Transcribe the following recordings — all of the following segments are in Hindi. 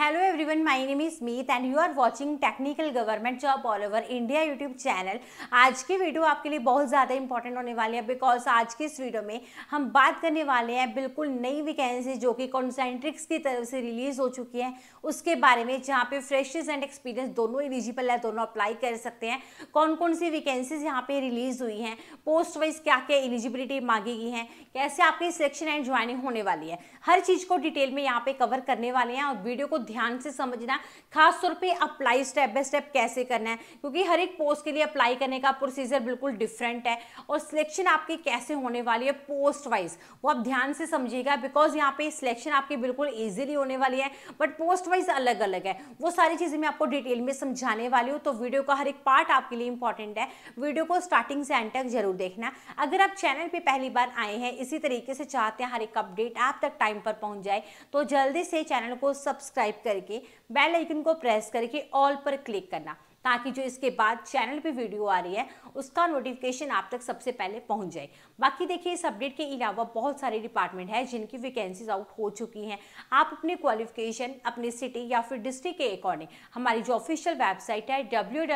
hello everyone my name is Meet and you are watching technical government job all over India YouTube channel आज की वीडियो आपके लिए बहुत ज़्यादा इंपॉर्टेंट होने वाली है बिकॉज आज की इस वीडियो में हम बात करने वाले हैं बिल्कुल नई वैकेंसी जो कि कॉन्सेंट्रिक्स की तरफ से रिलीज़ हो चुकी है उसके बारे में जहाँ पे फ्रेशर्स एंड एक्सपीरियंस दोनों एलिजिबल है दोनों अप्लाई कर सकते हैं कौन कौन सी वैकेंसीज यहाँ पे रिलीज़ हुई हैं पोस्ट वाइज क्या क्या एलिजिबिलिटी मांगी गई हैं कैसे आपकी सिलेक्शन एंड ज्वाइनिंग होने वाली है हर चीज़ को डिटेल में यहाँ पर कवर करने वाले हैं और वीडियो को ध्यान से समझना खासतौर पर अप्लाई स्टेप बाय स्टेप कैसे करना है क्योंकि हर एक पोस्ट के लिए अप्लाई करने का प्रोसीजर बिल्कुल डिफरेंट है और सिलेक्शन आपकी कैसे होने वाली है पोस्ट वाइज वो आप ध्यान से समझिएगा बिकॉज यहाँ पे सिलेक्शन आपकी बिल्कुल ईजिली होने वाली है बट पोस्ट वाइज अलग अलग है वो सारी चीज़ें मैं आपको डिटेल में समझाने वाली हूँ तो वीडियो का हर एक पार्ट आपके लिए इंपॉर्टेंट है वीडियो को स्टार्टिंग से एंड तक जरूर देखना अगर आप चैनल पर पहली बार आए हैं इसी तरीके से चाहते हैं हर एक अपडेट आप तक टाइम पर पहुँच जाए तो जल्दी से चैनल को सब्सक्राइब टाइप करके बेल आइकन को प्रेस करके ऑल पर क्लिक करना ताकि जो इसके बाद चैनल पे वीडियो आ रही है उसका नोटिफिकेशन आप तक सबसे पहले पहुंच जाए बाकी देखिए इस अपडेट के अलावा बहुत सारे डिपार्टमेंट हैं जिनकी वैकेंसीज आउट हो चुकी हैं आप अपने क्वालिफिकेशन अपने सिटी या फिर डिस्ट्रिक्ट के अकॉर्डिंग हमारी जो ऑफिशियल वेबसाइट है डब्ल्यू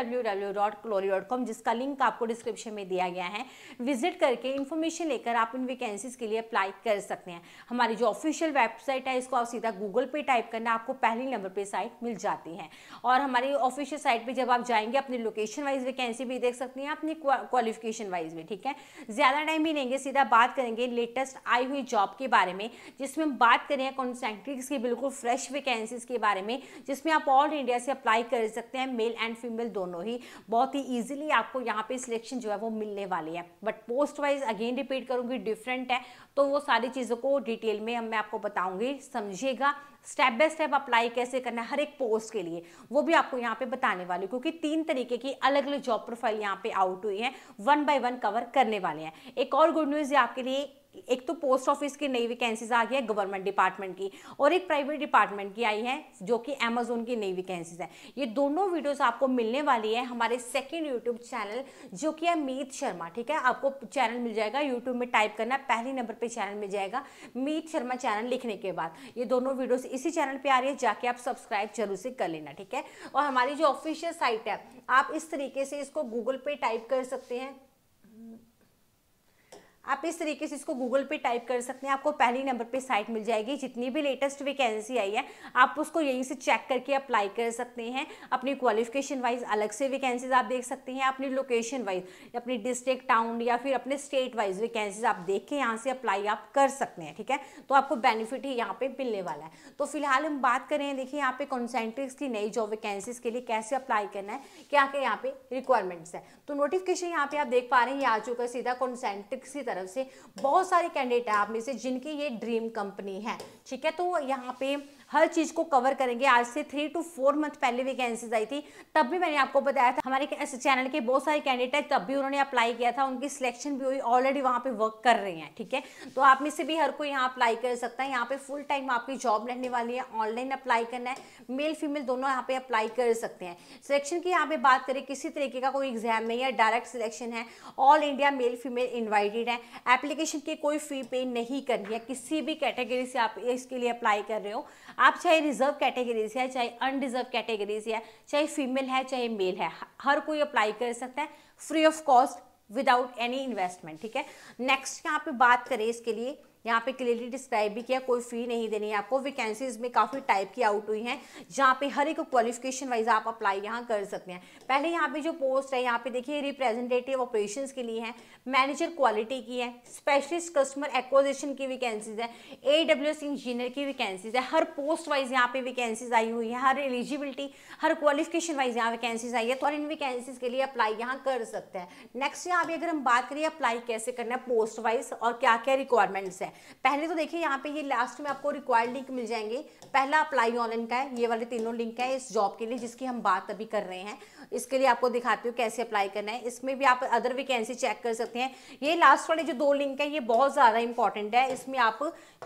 जिसका लिंक आपको डिस्क्रिप्शन में दिया गया है विजिट करके इन्फॉर्मेशन लेकर आप इन वैकेंसीज के लिए अप्लाई कर सकते हैं हमारी जो ऑफिशियल वेबसाइट है इसको आप सीधा गूगल पे टाइप करना आपको पहले नंबर पर साइट मिल जाती है और हमारी ऑफिशियल साइट पर जब आप आप जाएंगे अपनी लोकेशन वाइज वैकेंसी भी देख सकते हैं अपनी क्वालिफिकेशन वाइज भी ठीक है ज़्यादा टाइम भी लेंगे सीधा बात करेंगे लेटेस्ट आई हुई जॉब के बारे में जिसमें हम बात करें कॉन्सेंट्रिक्स की बिल्कुल फ्रेश वैकेंसीज के बारे में जिसमें आप ऑल इंडिया से अप्लाई कर सकते हैं मेल एंड फीमेल दोनों ही बहुत ही ईजिली आपको यहाँ पे सिलेक्शन जो है वो मिलने वाली है but post wise again repeat करूँगी डिफरेंट है तो वो सारी चीज़ों को डिटेल में मैं आपको बताऊँगी समझिएगा स्टेप बाय स्टेप अप्लाई कैसे करना है हर एक पोस्ट के लिए वो भी आपको यहाँ पे बताने वाली क्योंकि तीन तरीके की अलग अलग जॉब प्रोफाइल यहाँ पे आउट हुई है वन बाय वन कवर करने वाले हैं एक और गुड न्यूज़ आपके लिए एक तो पोस्ट ऑफिस की नई वैकेंसीज आ गई है गवर्नमेंट डिपार्टमेंट की और एक प्राइवेट डिपार्टमेंट की आई है जो कि अमेजोन की नई वैकेंसीज है ये दोनों वीडियोस आपको मिलने वाली है हमारे सेकंड यूट्यूब चैनल जो कि है मीत शर्मा ठीक है आपको चैनल मिल जाएगा यूट्यूब में टाइप करना पहले नंबर पर चैनल मिल जाएगा मीत शर्मा चैनल लिखने के बाद ये दोनों वीडियोज़ इसी चैनल पर आ रही है जाके आप सब्सक्राइब जरूर से कर लेना ठीक है और हमारी जो ऑफिशियल साइट है आप इस तरीके से इसको गूगल पे टाइप कर सकते हैं आप इस तरीके से इसको गूगल पे टाइप कर सकते हैं आपको पहली नंबर पे साइट मिल जाएगी जितनी भी लेटेस्ट वैकेंसी आई है आप उसको यहीं से चेक करके अप्लाई कर सकते हैं अपनी क्वालिफिकेशन वाइज अलग से वैकेंसीज आप देख सकते हैं अपनी लोकेशन वाइज अपनी डिस्ट्रिक्ट टाउन या फिर अपने स्टेट वाइज वैकेंसीज आप देख के यहाँ से अप्लाई आप कर सकते हैं ठीक है तो आपको बेनिफिट ही यहाँ पर मिलने वाला है तो फिलहाल हम बात करें देखिए यहाँ पे कॉन्सेंट्रिक्स की नई जॉब वैकेंसीज के लिए कैसे अप्लाई करना है क्या क्या यहाँ पे रिक्वायरमेंट्स है तो नोटिफिकेशन यहाँ पे आप देख पा रहे हैं ये आ चुका सीधा कॉन्सेंट्रिक्स की तरफ से बहुत सारे कैंडिडेट हैं आप में से जिनकी ये ड्रीम कंपनी है ठीक है तो यहाँ पे हर चीज़ को कवर करेंगे आज से थ्री टू फोर मंथ पहले वैकेंसीज आई थी तब भी मैंने आपको बताया था हमारे चैनल के बहुत सारे कैंडिडेट तब भी उन्होंने अप्लाई किया था उनकी सिलेक्शन भी हुई ऑलरेडी वहाँ पे वर्क कर रहे हैं ठीक है तो आप में से भी हर कोई यहाँ अप्लाई कर सकता है यहाँ पे फुल टाइम आपकी जॉब रहने वाली है ऑनलाइन अप्लाई करना है मेल फीमेल दोनों यहाँ पे अप्लाई कर सकते हैं सिलेक्शन की यहाँ पे बात करें किसी तरीके का कोई एग्जाम नहीं है डायरेक्ट सिलेक्शन है all India male female invited है एप्लीकेशन की कोई फी पे नहीं करनी है किसी भी कैटेगरी से आप इसके लिए अप्लाई कर रहे हो आप चाहे रिजर्व कैटेगरी से है चाहे अनरिजर्व कैटेगरी से है चाहे फीमेल है चाहे मेल है हर कोई अप्लाई कर सकता है free of cost without any investment ठीक है नेक्स्ट यहाँ पे बात करें इसके लिए यहाँ पे क्लियरली डिस्क्राइब भी किया कोई फ़ी नहीं देनी है आपको वैकेंसीज में काफ़ी टाइप की आउट हुई हैं जहाँ पे हर एक क्वालिफिकेशन वाइज आप अप्लाई यहाँ कर सकते हैं पहले यहाँ पे जो पोस्ट है यहाँ पे देखिए रिप्रेजेंटेटिव ऑपरेशन के लिए हैं मैनेजर क्वालिटी की है स्पेशलिस्ट कस्टमर एक्विजिशन की वैकेंसीज है ए इंजीनियर की वैकेंसीज है हर पोस्ट वाइज यहाँ पे वैकेंसीज आई हुई है हर एलिजिबिलिटी हर क्वालिफिकेशन वाइज यहाँ वैकेंसीज आई है तो और इन वैकेंसीज के लिए अप्लाई यहाँ कर सकते हैं नेक्स्ट यहाँ पे अगर हम बात करिए अप्लाई कैसे करना है पोस्ट वाइज और क्या क्या रिक्वायरमेंट्स है है पहले तो देखिए यहाँ पे ये लास्ट में आपको रिक्वायर्ड लिंक मिल जाएंगे पहला अप्लाई ऑनलाइन का है ये वाले तीनों लिंक है इस जॉब के लिए जिसकी हम बात अभी कर रहे हैं इसके लिए आपको दिखाती हूँ कैसे अप्लाई करना है इसमें भी आप अदर वैकेंसी चेक कर सकते हैं ये लास्ट वाले जो दो लिंक है ये बहुत ज़्यादा इंपॉर्टेंट है इसमें आप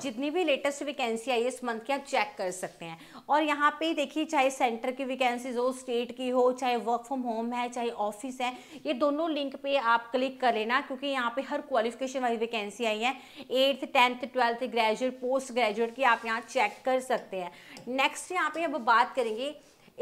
जितनी भी लेटेस्ट वैकेंसी आई है इस मंथ की आप चेक कर सकते हैं और यहाँ पे देखिए चाहे सेंटर की वैकेंसीज हो स्टेट की हो चाहे वर्क फ्रॉम होम है चाहे ऑफिस है ये दोनों लिंक पे आप क्लिक कर लेना क्योंकि यहाँ पे हर क्वालिफिकेशन वाली वैकेंसी आई है eighth tenth twelfth graduate post graduate की आप यहाँ चेक कर सकते हैं नेक्स्ट यहाँ पे अब बात करेंगे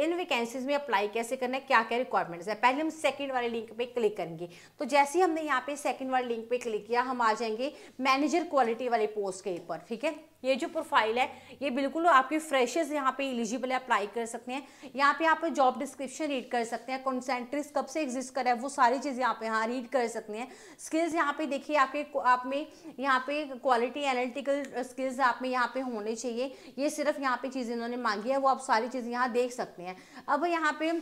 इन वैकेंसीज में अप्लाई कैसे करना है क्या क्या रिक्वायरमेंट्स है पहले हम सेकंड वाले लिंक पे क्लिक करेंगे तो जैसे ही हमने यहाँ पे सेकंड वाले लिंक पे क्लिक किया हम आ जाएंगे मैनेजर क्वालिटी वाले पोस्ट के ऊपर ठीक है ये जो प्रोफाइल है ये बिल्कुल आपकी फ्रेशर्स यहाँ पे एलिजिबल है अप्लाई कर सकते हैं यहाँ पे आप जॉब डिस्क्रिप्शन रीड कर सकते हैं कॉन्सेंट्रिस कब से एग्जिस्ट कर रहा है वो सारी चीज़ यहाँ पे यहाँ रीड कर सकते हैं स्किल्स यहाँ पे देखिए आपके आप में यहाँ पे क्वालिटी एनालिटिकल स्किल्स आप में यहाँ पे होने चाहिए ये सिर्फ यहाँ पे चीज़ें इन्होंने मांगी है वो आप सारी चीज़ें यहाँ देख सकते हैं अब यहाँ पे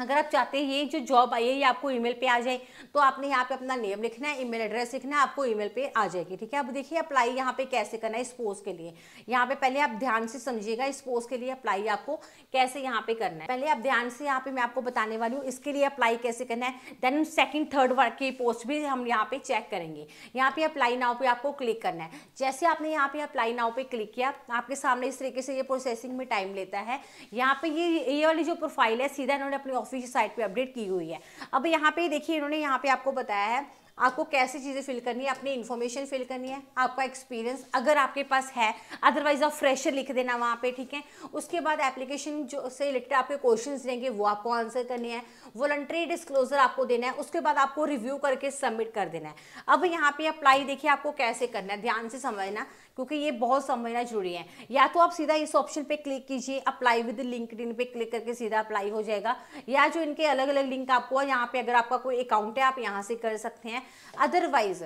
अगर आप चाहते हैं ये जो जॉब आई है ये आपको ईमेल पे आ जाए तो आपने यहाँ पे अपना नेम लिखना है ईमेल एड्रेस लिखना है आपको ईमेल पे आ जाएगी ठीक है अब देखिए अप्लाई यहाँ पे कैसे करना है इस पोस्ट के लिए यहाँ पे पहले आप ध्यान से समझिएगा इस पोस्ट के लिए अप्लाई आपको कैसे यहाँ पे करना है पहले आप ध्यान से यहाँ पे मैं आपको बताने वाली हूँ इसके लिए अप्लाई कैसे करना है देन सेकेंड थर्ड वर्क की पोस्ट भी हम यहाँ पे चेक करेंगे यहाँ पे अप्लाई नाव पे आपको क्लिक करना है जैसे आपने यहाँ पे अप्लाई नाव पे क्लिक किया आपके सामने इस तरीके से ये प्रोसेसिंग में टाइम लेता है यहाँ पे ये ये वाली जो प्रोफाइल है सीधा इन्होंने अपनी ऑफिशियल साइट पे अपडेट की हुई है अब यहाँ पे देखिए इन्होंने यहाँ पे आपको बताया है आपको कैसे चीज़ें फिल करनी है अपनी इन्फॉर्मेशन फिल करनी है आपका एक्सपीरियंस अगर आपके पास है अदरवाइज आप फ्रेशर लिख देना वहाँ पे ठीक है उसके बाद एप्लीकेशन जो से रिलेटेड आपके क्वेश्चंस रहेंगे वो आपको आंसर करने हैं वॉलंट्री डिस्क्लोजर आपको देना है उसके बाद आपको रिव्यू करके सबमिट कर देना है अब यहाँ पे अप्लाई देखिए आपको कैसे करना है ध्यान से समझना क्योंकि ये बहुत समझना जरूरी है या तो आप सीधा इस ऑप्शन पे क्लिक कीजिए अप्लाई विद लिंकड इन पे क्लिक करके सीधा अप्लाई हो जाएगा या जो इनके अलग अलग लिंक आपको यहाँ पे अगर आपका कोई अकाउंट है आप यहाँ से कर सकते हैं अदरवाइज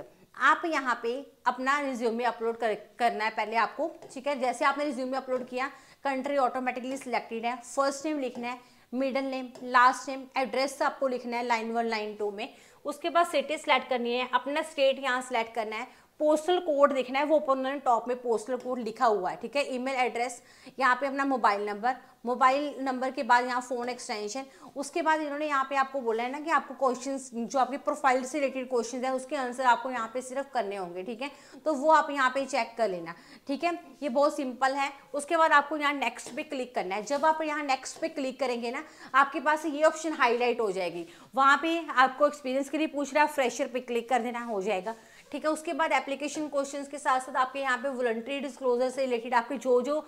आप यहाँ पे अपना रिज्यूमे अपलोड कर, करना है पहले आपको ठीक है जैसे आपने रिज्यूमे अपलोड किया कंट्री ऑटोमेटिकली सिलेक्टेड है फर्स्ट नेम लिखना है middle name last name address आपको लिखना है लाइन वन लाइन टू में उसके बाद सिटी सेलेक्ट करनी है अपना स्टेट यहाँ सेलेक्ट करना है पोस्टल कोड देखना है वो ऊपर उन्होंने टॉप में पोस्टल कोड लिखा हुआ है ठीक है ईमेल एड्रेस यहाँ पे अपना मोबाइल नंबर मोबाइल नंबर के बाद यहाँ फ़ोन एक्सटेंशन उसके बाद इन्होंने यहाँ पे आपको बोला है ना कि आपको क्वेश्चंस जो आपकी प्रोफाइल से रिलेटेड क्वेश्चंस है उसके आंसर आपको यहाँ पे सिर्फ करने होंगे ठीक है तो वो आप यहाँ पे चेक कर लेना ठीक है ये बहुत सिंपल है उसके बाद आपको यहाँ नेक्स्ट पे क्लिक करना है जब आप यहाँ नेक्स्ट पे क्लिक करेंगे ना आपके पास ये ऑप्शन हाईलाइट हो जाएगी वहाँ पर आपको एक्सपीरियंस के लिए पूछ रहा है फ्रेशर पे क्लिक कर देना हो जाएगा ठीक है उसके बाद एप्लीकेशन क्वेश्चन के साथ साथ आपके यहाँ पे वॉलंटरी डिस्क्लोजर से रिलेटेड आपके जो जो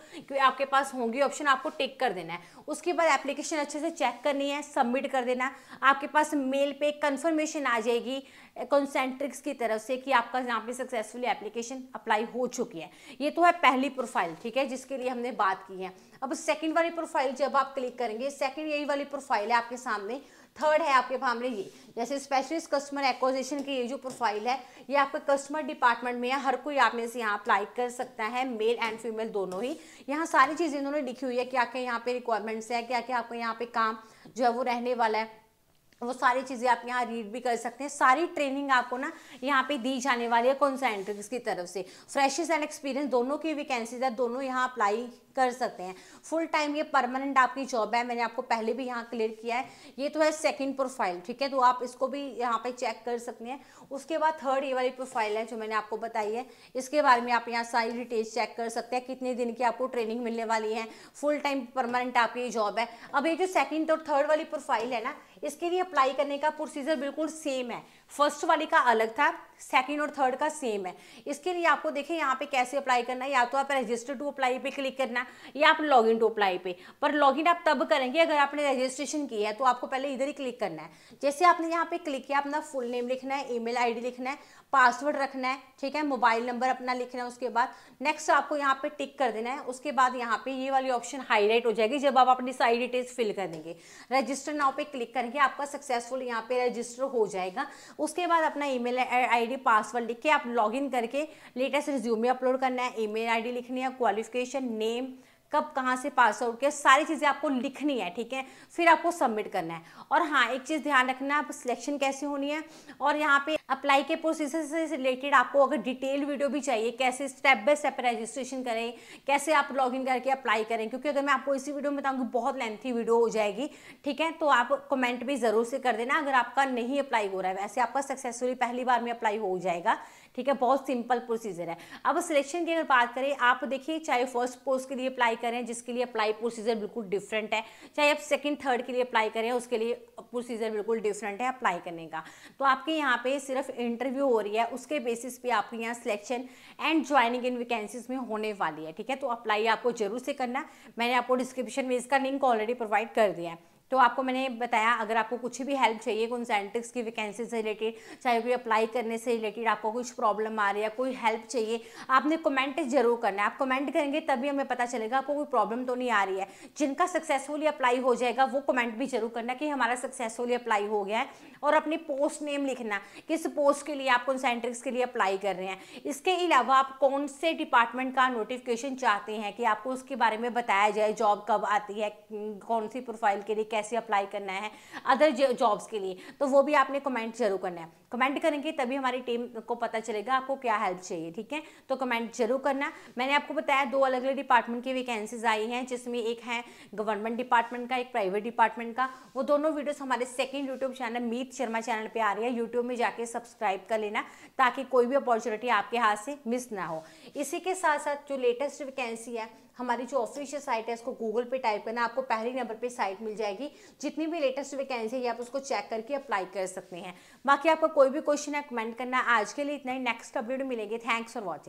आपके पास होंगे ऑप्शन आपको टिक कर देना है उसके बाद एप्लीकेशन अच्छे से चेक करनी है सबमिट कर देना आपके पास मेल पे कंफर्मेशन आ जाएगी कॉन्सेंट्रिक्स की तरफ से कि आपका यहाँ पे सक्सेसफुली एप्लीकेशन अप्लाई हो चुकी है ये तो है पहली प्रोफाइल ठीक है जिसके लिए हमने बात की है अब सेकेंड वाली प्रोफाइल जब आप क्लिक करेंगे सेकेंड यही वाली प्रोफाइल है आपके सामने थर्ड है आपके मामले ये जैसे स्पेशलिस्ट कस्टमर एक्विजिशन की ये जो प्रोफाइल है ये आपके कस्टमर डिपार्टमेंट में है हर कोई आप में से यहाँ अप्लाई कर सकता है मेल एंड फीमेल दोनों ही यहाँ सारी चीज़ें इन्होंने लिखी हुई है क्या क्या यहाँ पे रिक्वायरमेंट्स है क्या क्या आपको यहाँ पे काम जो है वो रहने वाला है वो सारी चीज़ें आप यहाँ रीड भी कर सकते हैं सारी ट्रेनिंग आपको ना यहाँ पे दी जाने वाली है कॉन्सेंट्रिक्स की तरफ से फ्रेशेस एंड एक्सपीरियंस दोनों की वैकेंसीज है दोनों यहाँ अप्लाई कर सकते हैं फुल टाइम ये परमानेंट आपकी जॉब है मैंने आपको पहले भी यहाँ क्लियर किया है ये तो है सेकेंड प्रोफाइल ठीक है तो आप इसको भी यहाँ पे चेक कर सकते हैं उसके बाद थर्ड ये वाली प्रोफाइल है जो मैंने आपको बताई है इसके बारे में आप यहाँ सारी डिटेल्स चेक कर सकते हैं कितने दिन की आपको ट्रेनिंग मिलने वाली है फुल टाइम परमानेंट आपकी जॉब है अब ये जो सेकेंड और थर्ड वाली प्रोफाइल है ना इसके लिए अप्लाई करने का प्रोसीजर बिल्कुल सेम है फर्स्ट वाले का अलग था सेकेंड और थर्ड का सेम है इसके लिए आपको देखें यहाँ पे कैसे अप्लाई करना है या तो आप रजिस्टर टू अप्लाई पे क्लिक करना है या आप लॉगिन टू अप्लाई पे पर लॉगिन आप तब करेंगे अगर आपने रजिस्ट्रेशन किया है तो आपको पहले इधर ही क्लिक करना है जैसे आपने यहाँ पे क्लिक किया अपना फुल नेम लिखना है ईमेल आईडी लिखना है पासवर्ड रखना है ठीक है मोबाइल नंबर अपना लिखना है उसके बाद नेक्स्ट आपको यहाँ पे टिक कर देना है उसके बाद यहाँ पे ये वाली ऑप्शन हाईलाइट हो जाएगी जब आप अपनी सारी डिटेल्स फिल कर देंगे रजिस्टर नाव पे क्लिक करेंगे आपका सक्सेसफुल यहाँ पे रजिस्टर हो जाएगा उसके बाद अपना ईमेल आईडी पासवर्ड लिख के आप लॉगिन करके लेटेस्ट रिज्यूमे अपलोड करना है ईमेल आईडी लिखनी है क्वालिफिकेशन नेम कब कहाँ से पास आउट किया सारी चीज़ें आपको लिखनी है ठीक है फिर आपको सबमिट करना है और हाँ एक चीज़ ध्यान रखना आप सिलेक्शन कैसे होनी है और यहाँ पे अप्लाई के प्रोसीजर से रिलेटेड आपको अगर डिटेल वीडियो भी चाहिए कैसे स्टेप बाय स्टेप रजिस्ट्रेशन करें कैसे आप लॉगिन करके अप्लाई करें क्योंकि अगर मैं आपको इसी वीडियो में बताऊँगी बहुत लेंथी वीडियो हो जाएगी ठीक है तो आप कमेंट भी ज़रूर से कर देना अगर आपका नहीं अप्लाई हो रहा है वैसे आपका सक्सेसफुली पहली बार में अप्लाई हो जाएगा ठीक है बहुत सिंपल प्रोसीजर है अब सिलेक्शन की अगर बात करें आप देखिए चाहे फर्स्ट पोस्ट के लिए अप्लाई करें जिसके लिए अप्लाई प्रोसीजर बिल्कुल डिफरेंट है चाहे आप सेकेंड थर्ड के लिए अप्लाई करें उसके लिए प्रोसीजर बिल्कुल डिफरेंट है अप्लाई करने का तो आपके यहाँ पे सिर्फ इंटरव्यू हो रही है उसके बेसिस पे आपके यहाँ सिलेक्शन एंड ज्वाइनिंग इन वैकेंसीज में होने वाली है ठीक है तो अप्लाई आपको जरूर से करना मैंने आपको डिस्क्रिप्शन में इसका लिंक ऑलरेडी प्रोवाइड कर दिया है तो आपको मैंने बताया अगर आपको कुछ भी हेल्प चाहिए कंसेंटिक्स की वैकेंसी से रिलेटेड चाहे कोई अप्लाई करने से रिलेटेड आपको कुछ प्रॉब्लम आ रही है कोई हेल्प चाहिए आपने कमेंट जरूर करना है आप कमेंट करेंगे तभी हमें पता चलेगा आपको कोई प्रॉब्लम तो नहीं आ रही है जिनका सक्सेसफुली अप्लाई हो जाएगा वो कमेंट भी जरूर करना कि हमारा सक्सेसफुली अप्लाई हो गया है और अपनी पोस्ट नेम लिखना किस पोस्ट के लिए आप कंसेंट्रिक्स के लिए अप्लाई कर रहे हैं इसके अलावा आप कौन से डिपार्टमेंट का नोटिफिकेशन चाहते हैं कि आपको उसके बारे में बताया जाए जॉब कब आती है कौन सी प्रोफाइल के लिए कैसे अप्लाई करना है अदर जॉब्स के लिए तो वो भी आपने कमेंट जरूर करना है कमेंट करेंगे तभी हमारी टीम को पता चलेगा आपको क्या हेल्प चाहिए ठीक है तो कमेंट जरूर करना मैंने आपको बताया दो अलग अलग डिपार्टमेंट की वैकेंसीज आई हैं जिसमें एक है गवर्नमेंट डिपार्टमेंट का एक प्राइवेट डिपार्टमेंट का वो दोनों वीडियोस हमारे second YouTube channel Meet Sharma channel पे आ रही है यूट्यूब में जाके सब्सक्राइब कर लेना ताकि कोई भी अपॉर्चुनिटी आपके हाथ से मिस ना हो इसी के साथ साथ जो लेटेस्ट वैकेंसी है हमारी जो ऑफिशियल साइट है इसको गूगल पे टाइप करना आपको पहले नंबर पे साइट मिल जाएगी जितनी भी लेटेस्ट वैकेंसी है आप उसको चेक करके अप्लाई कर सकते हैं बाकी आपका कोई भी क्वेश्चन है कमेंट करना आज के लिए इतना ही नेक्स्ट अपडेट मिलेंगे थैंक्स फॉर वॉचिंग